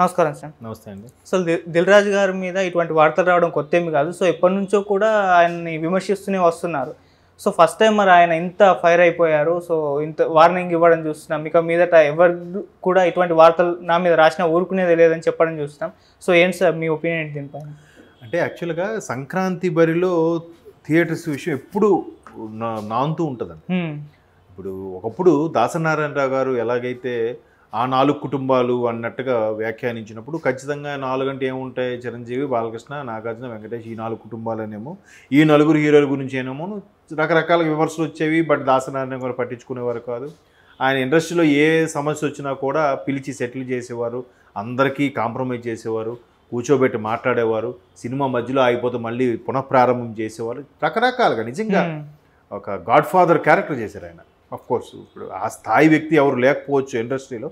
నమస్కారం సార్ నమస్తే అండి అసలు దిల్ రాజు గారి మీద ఇటువంటి వార్తలు రావడం కొత్త ఏమి కాదు సో ఎప్పటి నుంచో కూడా ఆయన్ని విమర్శిస్తూనే వస్తున్నారు సో ఫస్ట్ టైం మరి ఆయన ఇంత ఫైర్ అయిపోయారు సో ఇంత వార్నింగ్ ఇవ్వడం చూస్తున్నాం ఇక మీదట ఎవరు కూడా ఇటువంటి వార్తలు నా మీద రాసిన ఊరుకునేది లేదని చెప్పడం చూస్తున్నాం సో ఏంటి సార్ మీ ఒపీనియన్ ఏంటి దీనిపైన అంటే యాక్చువల్గా సంక్రాంతి బరిలో థియేటర్స్ విషయం ఎప్పుడు నాంతూ ఉంటుందండి ఇప్పుడు ఒకప్పుడు దాసనారాయణరావు గారు ఎలాగైతే ఆ నాలుగు కుటుంబాలు అన్నట్టుగా వ్యాఖ్యానించినప్పుడు ఖచ్చితంగా నాలుగంటే ఏముంటాయి చిరంజీవి బాలకృష్ణ నాగార్జున వెంకటేష్ ఈ నాలుగు కుటుంబాలనేమో ఈ నలుగురు హీరోల గురించి ఏమో రకరకాల విమర్శలు వచ్చేవి బట్ దాసనారాయణ గారు పట్టించుకునేవారు కాదు ఆయన ఇండస్ట్రీలో ఏ సమస్య వచ్చినా కూడా పిలిచి సెటిల్ చేసేవారు అందరికీ కాంప్రమైజ్ చేసేవారు కూర్చోబెట్టి మాట్లాడేవారు సినిమా మధ్యలో ఆగిపోతే మళ్ళీ పునఃప్రారంభం చేసేవారు రకరకాలుగా నిజంగా ఒక గాడ్ ఫాదర్ క్యారెక్టర్ చేశారు ఆయన అఫ్ కోర్స్ ఇప్పుడు ఆ స్థాయి వ్యక్తి ఎవరు లేకపోవచ్చు ఇండస్ట్రీలో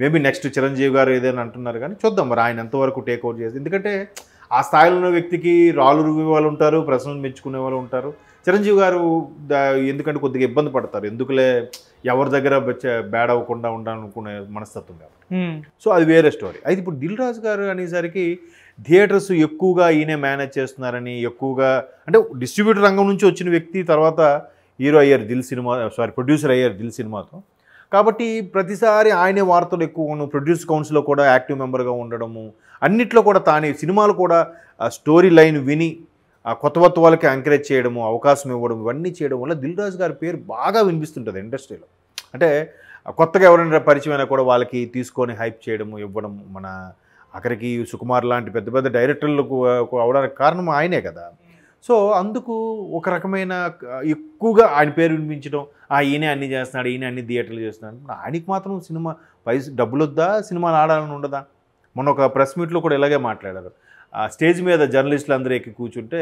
మేబీ నెక్స్ట్ చిరంజీవి గారు ఏదైనా అంటున్నారు కానీ చూద్దాం మరి ఆయన ఎంతవరకు టేక్ ఓవర్ చేసి ఎందుకంటే ఆ స్థాయిలో ఉన్న వ్యక్తికి రాళ్ళు రువ్వే వాళ్ళు ఉంటారు ప్రశ్నలు మెచ్చుకునే వాళ్ళు ఉంటారు చిరంజీవి గారు ఎందుకంటే కొద్దిగా ఇబ్బంది పడతారు ఎందుకులే ఎవరి దగ్గర బ్యాడ్ అవ్వకుండా ఉండాలనుకునే మనస్తత్వం కాబట్టి సో అది వేరే స్టోరీ అయితే ఇప్పుడు దిల్ రాజు గారు అనేసరికి థియేటర్స్ ఎక్కువగా ఈయనే మేనేజ్ చేస్తున్నారని ఎక్కువగా అంటే డిస్ట్రిబ్యూటర్ రంగం నుంచి వచ్చిన వ్యక్తి తర్వాత హీరో అయ్యారు దిల్ సినిమా సారీ ప్రొడ్యూసర్ అయ్యారు దిల్ సినిమాతో కాబట్టి ప్రతిసారి ఆయనే వార్తలు ఎక్కువ ప్రొడ్యూస్ కౌన్సిల్లో కూడా యాక్టివ్ మెంబర్గా ఉండడము అన్నిట్లో కూడా తానే సినిమాలు కూడా స్టోరీ లైన్ విని కొత్త కొత్త వాళ్ళకి ఎంకరేజ్ చేయడము అవకాశం ఇవ్వడం ఇవన్నీ చేయడం వల్ల దిల్ రాజు గారి పేరు బాగా వినిపిస్తుంటుంది ఇండస్ట్రీలో అంటే కొత్తగా ఎవరైనా పరిచయమైనా కూడా వాళ్ళకి తీసుకొని హైప్ చేయడము ఇవ్వడం మన అక్కడికి సుకుమార్ లాంటి పెద్ద పెద్ద డైరెక్టర్లకు అవడానికి కారణం ఆయనే కదా సో అందుకు ఒక రకమైన ఎక్కువగా ఆయన పేరు వినిపించడం ఆ ఈయన అన్ని చేస్తున్నాడు ఈయన అన్ని థియేటర్లు చేస్తున్నాడు ఆయనకి మాత్రం సినిమా వయసు డబ్బులు వద్దా సినిమాలు ఆడాలని ఉండదా మొన్న ఒక ప్రెస్ మీట్లో కూడా ఇలాగే మాట్లాడారు ఆ స్టేజ్ మీద జర్నలిస్టులు అందరూ ఎక్కి కూర్చుంటే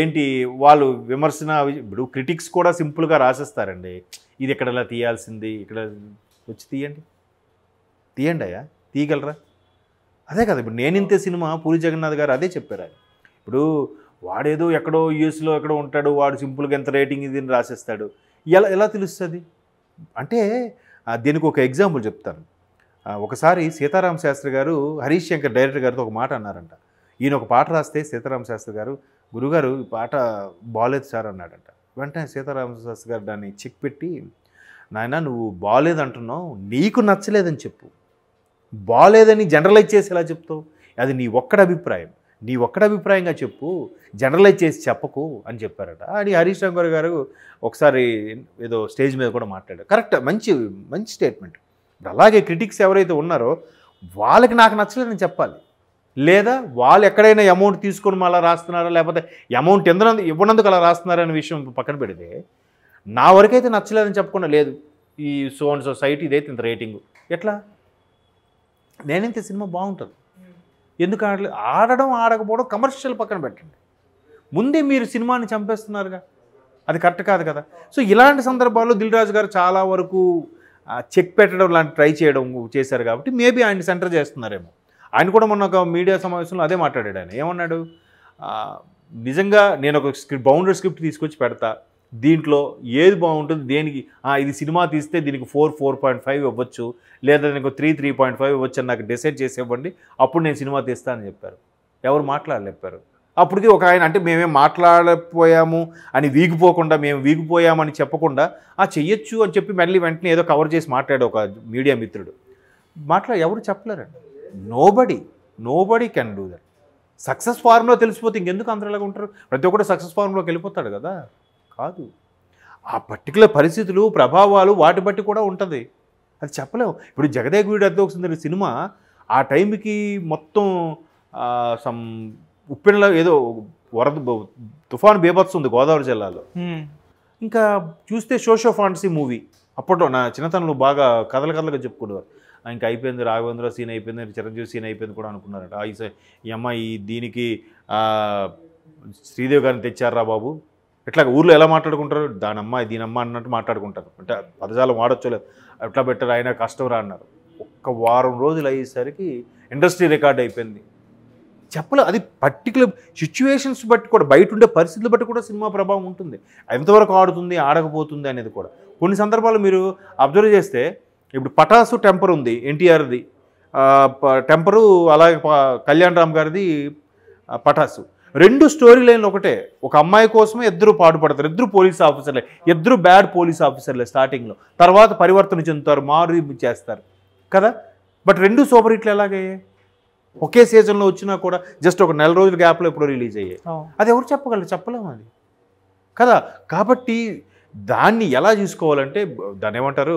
ఏంటి వాళ్ళు విమర్శన ఇప్పుడు క్రిటిక్స్ కూడా సింపుల్గా రాసేస్తారండి ఇది ఇక్కడ ఇలా తీయాల్సింది ఇక్కడ వచ్చి తీయండి తీయండి అయ్యా తీయగలరా అదే కదా ఇప్పుడు నేనింతే సినిమా పూరి జగన్నాథ్ గారు అదే చెప్పారు ఇప్పుడు వాడేదో ఎక్కడో యూఎస్లో ఎక్కడో ఉంటాడు వాడు సింపుల్గా ఎంత రేటింగ్ ఇది రాసేస్తాడు ఎలా ఎలా తెలుస్తుంది అంటే దీనికి ఒక ఎగ్జాంపుల్ చెప్తాను ఒకసారి సీతారామ శాస్త్రి గారు హరీష్ శంకర్ డైరెక్టర్ గారితో ఒక మాట అన్నారంట ఈయన ఒక పాట రాస్తే సీతారామ శాస్త్రి గారు గురుగారు ఈ పాట బాగాలేదు సార్ అన్నాడంట వెంటనే సీతారామ శాస్త్రి గారు దాన్ని చెక్ పెట్టి నాయన నువ్వు బాగాలేదు అంటున్నావు నీకు నచ్చలేదని చెప్పు బాగాలేదని జనరలైజ్ చేసి ఎలా చెప్తావు అది నీ ఒక్కడ అభిప్రాయం నీ ఒక్కడ అభిప్రాయంగా చెప్పు జనరలైజ్ చేసి చెప్పకు అని చెప్పారట అని హరీష్ శంకర్ గారు ఒకసారి ఏదో స్టేజ్ మీద కూడా మాట్లాడారు కరెక్ట్ మంచి మంచి స్టేట్మెంట్ అలాగే క్రిటిక్స్ ఎవరైతే ఉన్నారో వాళ్ళకి నాకు నచ్చలేదని చెప్పాలి లేదా వాళ్ళు ఎక్కడైనా అమౌంట్ తీసుకొని మళ్ళీ రాస్తున్నారా లేకపోతే అమౌంట్ ఎందుకు ఇవ్వనందుకు అలా రాస్తున్నారా అనే విషయం పక్కన పెడితే నా వరకైతే నచ్చలేదని చెప్పకుండా లేదు ఈ సో అండ్ సొసైటీ ఇదైతే ఇంత రేటింగ్ ఎట్లా నేనైతే సినిమా బాగుంటుంది ఎందుకంటే ఆడడం ఆడకపోవడం కమర్షియల్ పక్కన పెట్టండి ముందే మీరు సినిమాని చంపేస్తున్నారుగా అది కరెక్ట్ కాదు కదా సో ఇలాంటి సందర్భాల్లో దిల్రాజు గారు చాలా వరకు చెక్ పెట్టడం లాంటి ట్రై చేయడం చేశారు కాబట్టి మేబీ ఆయన సెంటర్ చేస్తున్నారేమో ఆయన కూడా మొన్న ఒక మీడియా సమావేశంలో అదే మాట్లాడాడు ఆయన ఏమన్నాడు నిజంగా నేను ఒక స్క్రిప్ట్ బౌండరీ స్క్రిప్ట్ తీసుకొచ్చి పెడతా దీంట్లో ఏది బాగుంటుంది దేనికి ఇది సినిమా తీస్తే దీనికి ఫోర్ ఫోర్ పాయింట్ ఫైవ్ ఇవ్వచ్చు లేదా దీనికి త్రీ త్రీ పాయింట్ ఫైవ్ ఇవ్వచ్చు అని నాకు డిసైడ్ చేసి ఇవ్వండి అప్పుడు నేను సినిమా తీస్తానని చెప్పారు ఎవరు మాట్లాడలేపారు అప్పటికి ఒక ఆయన అంటే మేమేం మాట్లాడపోయాము అని వీగిపోకుండా మేము వీగిపోయామని చెప్పకుండా ఆ చెయ్యొచ్చు అని చెప్పి మళ్ళీ వెంటనే ఏదో కవర్ చేసి మాట్లాడు ఒక మీడియా మిత్రుడు మాట్లా ఎవరు చెప్పలేరండి nobody nobody can do that success ఫార్మ్లో తెలిసిపోతే ఇంకెందుకు అందరిలాగా ఉంటారు ప్రతి ఒక్కరు సక్సెస్ ఫార్మ్లోకి వెళ్ళిపోతాడు కదా కాదు ఆ పర్టికులర్ పరిస్థితులు ప్రభావాలు వాటి బట్టి కూడా ఉంటుంది అది చెప్పలేము ఇప్పుడు జగదేగుడి అద్దెకు వస్తుంది సినిమా ఆ టైంకి మొత్తం సమ్ ఉప్పెనలో ఏదో వరద తుఫాన్ బీభత్స్ ఉంది గోదావరి జిల్లాలో ఇంకా చూస్తే షోషో ఫాంటసీ మూవీ అప్పట్లో నా చిన్నతనంలో బాగా కథల కథలుగా చెప్పుకునేవారు ఇంకా అయిపోయింది రాఘవేంద్ర సీన్ అయిపోయింది చిరంజీవి సీన్ అయిపోయింది కూడా అనుకున్నారట ఈ అమ్మాయి దీనికి శ్రీదేవి గారిని తెచ్చారా బాబు ఇట్లా ఊర్లో ఎలా మాట్లాడుకుంటారు దాని అమ్మ దీని అమ్మ అన్నట్టు మాట్లాడుకుంటారు అంటే పదజాలం వాడచ్చు లేదు ఎట్లా బెటర్ అయినా కష్టం రా అన్నారు ఒక్క వారం రోజులు అయ్యేసరికి ఇండస్ట్రీ రికార్డ్ అయిపోయింది చెప్పలే అది పర్టికులర్ సిచ్యువేషన్స్ బట్టి కూడా బయట ఉండే పరిస్థితులు బట్టి కూడా సినిమా ప్రభావం ఉంటుంది ఎంతవరకు ఆడుతుంది ఆడకపోతుంది అనేది కూడా కొన్ని సందర్భాలు మీరు అబ్జర్వ్ చేస్తే ఇప్పుడు పటాసు టెంపర్ ఉంది ఎన్టీఆర్ది టెంపరు అలాగే కళ్యాణ్ రామ్ గారిది పటాసు రెండు స్టోరీ లైన్లు ఒకటే ఒక అమ్మాయి కోసమే ఇద్దరు పాటుపడతారు ఇద్దరు పోలీస్ ఆఫీసర్లే ఇద్దరు బ్యాడ్ పోలీస్ ఆఫీసర్లే స్టార్టింగ్లో తర్వాత పరివర్తన చెందుతారు మారు చేస్తారు కదా బట్ రెండు సూపర్ హిట్లు ఎలాగయ్యాయి ఒకే సీజన్లో వచ్చినా కూడా జస్ట్ ఒక నెల రోజుల గ్యాప్లో ఎప్పుడో రిలీజ్ అయ్యాయి అది ఎవరు చెప్పగలరు చెప్పలేము అది కదా కాబట్టి దాన్ని ఎలా చూసుకోవాలంటే దాన్ని ఏమంటారు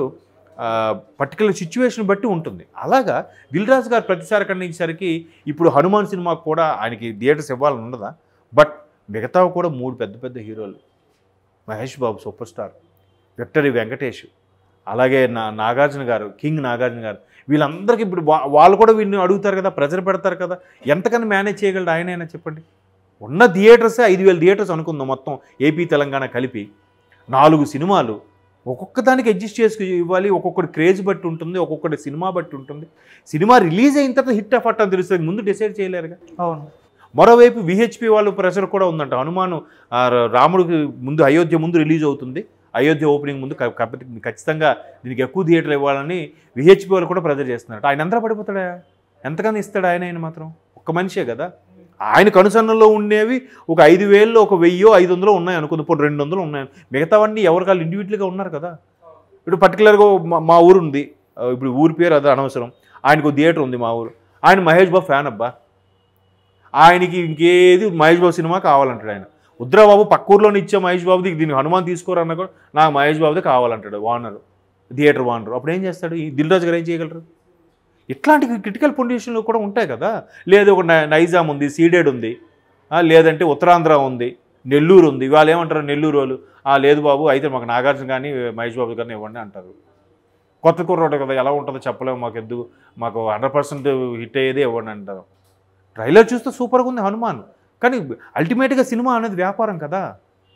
పర్టికులర్ సిచ్యువేషన్ బట్టి ఉంటుంది అలాగా దిల్రాజ్ గారు ప్రతిసారి ఖండించేసరికి ఇప్పుడు హనుమాన్ సినిమాకు కూడా ఆయనకి థియేటర్స్ ఇవ్వాలని ఉండదా బట్ మిగతా కూడా మూడు పెద్ద పెద్ద హీరోలు Mahesh Babu super star victory Venkatesh అలాగే నా నాగార్జున గారు కింగ్ నాగార్జున గారు వీళ్ళందరికీ ఇప్పుడు వాళ్ళు కూడా వీళ్ళు అడుగుతారు కదా ప్రెజర్ పెడతారు కదా ఎంతకన్నా మేనేజ్ చేయగలడు ఆయనైనా చెప్పండి ఉన్న థియేటర్సే ఐదు వేల థియేటర్స్ అనుకుందాం మొత్తం ఏపీ తెలంగాణ కలిపి నాలుగు సినిమాలు ఒక్కొక్క దానికి అడ్జస్ట్ చేసి ఇవ్వాలి ఒక్కొక్కటి క్రేజ్ బట్టి ఉంటుంది ఒక్కొక్కటి సినిమా బట్టి ఉంటుంది సినిమా రిలీజ్ అయిన తర్వాత హిట్ ఆఫ్ అట్ అని తెలుస్తుంది ముందు డిసైడ్ చేయలేరుగా అవును మరోవైపు విహెచ్పి వాళ్ళు ప్రెషర్ కూడా ఉందంట హనుమాను రాముడికి ముందు అయోధ్య ముందు రిలీజ్ అవుతుంది అయోధ్య ఓపెనింగ్ ముందు ఖచ్చితంగా దీనికి ఎక్కువ థియేటర్ ఇవ్వాలని విహెచ్పి వాళ్ళు కూడా ప్రెజర్ చేస్తున్నారు ఆయన ఎంత పడిపోతాడా ఎంతగానో ఇస్తాడు ఆయన ఆయన మాత్రం ఒక్క మనిషే కదా ఆయన కనుసన్నలో ఉండేవి ఒక ఐదు వేల్లో ఒక వెయ్యో ఐదు వందలు ఉన్నాయి అనుకుంది ఇప్పుడు రెండు వందలు ఉన్నాయి మిగతావన్నీ ఎవరికాళ్ళు ఇండివిజువల్గా ఉన్నారు కదా ఇప్పుడు పర్టికులర్గా మా ఊరు ఉంది ఇప్పుడు ఊరి పేరు అది అనవసరం ఆయనకు థియేటర్ ఉంది మా ఊరు ఆయన మహేష్ బాబు ఫ్యాన్ అబ్బా ఆయనకి ఇంకేది మహేష్ బాబు సినిమా కావాలంటాడు ఆయన ఉద్రాబాబు పక్క ఇచ్చే మహేష్ బాబుది దీన్ని హనుమాన్ తీసుకోరన్నా కూడా నాకు మహేష్ బాబుదే కావాలంటాడు వానరు థియేటర్ వానరు అప్పుడు ఏం చేస్తాడు ఈ దిల్ రాజు గారు ఏం చేయగలరు ఇట్లాంటి క్రిటికల్ పొండిషన్లు కూడా ఉంటాయి కదా లేదు ఒక నైజాం ఉంది సీడెడ్ ఉంది లేదంటే ఉత్తరాంధ్ర ఉంది నెల్లూరు ఉంది ఇవాళ ఏమంటారు నెల్లూరు వాళ్ళు లేదు బాబు అయితే మాకు నాగార్జున కానీ మహేష్ బాబు కానీ ఇవ్వండి అంటారు కొత్త కుర్రోట కదా ఎలా ఉంటుందో చెప్పలేము మాకు ఎద్దు మాకు హండ్రెడ్ పర్సెంట్ హిట్ అయ్యేది ఇవ్వండి అంటారు ట్రైలర్ చూస్తే సూపర్గా ఉంది హనుమాన్ కానీ అల్టిమేట్గా సినిమా అనేది వ్యాపారం కదా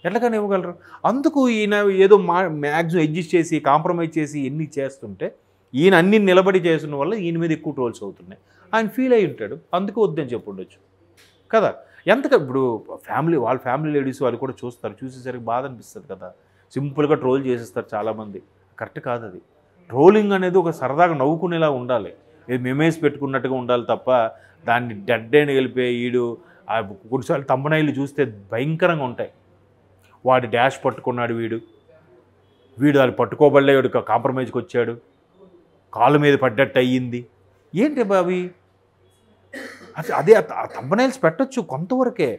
ఎట్లాగని ఇవ్వగలరు అందుకు ఈయన ఏదో మా మ్యాక్సిమం అడ్జస్ట్ చేసి కాంప్రమైజ్ చేసి ఎన్ని చేస్తుంటే ఈయన అన్ని నిలబడి చేసిన వల్ల ఈయన మీద ఎక్కువ ట్రోల్స్ అవుతున్నాయి ఆయన ఫీల్ అయి ఉంటాడు అందుకే వద్దని ఉండొచ్చు కదా ఎంత ఇప్పుడు ఫ్యామిలీ వాళ్ళ ఫ్యామిలీ లేడీస్ వాళ్ళు కూడా చూస్తారు చూసేసరికి బాధ అనిపిస్తుంది కదా సింపుల్గా ట్రోల్ చేసేస్తారు చాలామంది కరెక్ట్ కాదు అది ట్రోలింగ్ అనేది ఒక సరదాగా నవ్వుకునేలా ఉండాలి ఏది మెమేజ్ పెట్టుకున్నట్టుగా ఉండాలి తప్ప దాన్ని డెడ్ అయిన గెలిపే ఈడు కొన్నిసార్లు తమ్మనాయిలు చూస్తే భయంకరంగా ఉంటాయి వాడు డాష్ పట్టుకున్నాడు వీడు వీడు వాళ్ళు పట్టుకోబడలే వీడు కాంప్రమైజ్కి వచ్చాడు కాలు మీద పడ్డట్టు అయ్యింది ఏంటి బావి అదే తంబనైల్స్ పెట్టచ్చు కొంతవరకే